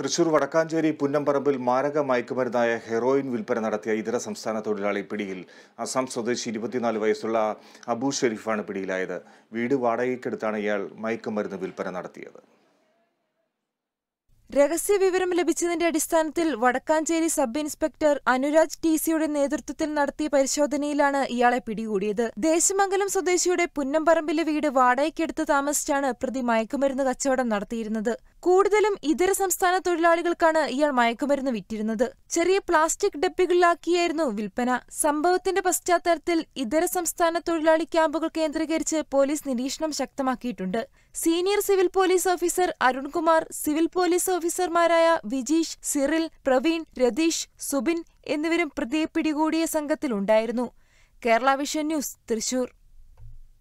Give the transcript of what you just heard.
തൃശൂർ വടക്കാഞ്ചേരി പുന്നംപറമ്പിൽ മാരക മയക്കുമരുന്നായ ഹെറോയിൻ വിൽപ്പന നടത്തിയ ഇതര സംസ്ഥാന തൊഴിലാളി പിടിയിൽ അസം സ്വദേശി ഇരുപത്തിനാല് വയസ്സുള്ള അബു ഷെരീഫാണ് പിടിയിലായത് വീട് വാടകയ്ക്കെടുത്താണ് ഇയാൾ മയക്കുമരുന്ന് വിൽപ്പന നടത്തിയത് രഹസ്യ വിവരം ലഭിച്ചതിന്റെ അടിസ്ഥാനത്തിൽ Vadakkanchery sub inspector Anuraj T സിയുടെ നേതൃത്വത്തിൽ നടത്തിയ പരിശോധനയിലാണ് ഇയാളെ പിടികൂടിയത് ദേശമംഗലം സ്വദേശിയുടെ പുന്നംപറമ്പിലെ വീട് വാടകയ്ക്കെടുത്ത് താമസിച്ചാണ് പ്രതി മയക്കുമരുന്ന് കച്ചവടം നടത്തിയിരുന്നത് കൂടുതലും ഇതര സംസ്ഥാന തൊഴിലാളികൾക്കാണ് ഇയാൾ മയക്കുമരുന്ന് വിറ്റിരുന്നത് ചെറിയ പ്ലാസ്റ്റിക് ഡപ്പികളിലാക്കിയായിരുന്നു വിൽപ്പന സംഭവത്തിന്റെ പശ്ചാത്തലത്തിൽ ഇതര സംസ്ഥാന തൊഴിലാളി ക്യാമ്പുകൾ കേന്ദ്രീകരിച്ച് പോലീസ് നിരീക്ഷണം ശക്തമാക്കിയിട്ടുണ്ട് senior civil police officer Arunkumar civil police ഓഫീസർമാരായ വിജീഷ് സിറിൽ പ്രവീൺ രതീഷ് സുബിൻ എന്നിവരും പ്രതിയെ പിടികൂടിയ സംഘത്തിലുണ്ടായിരുന്നു കേരള വിഷൻ ന്യൂസ് തൃശൂർ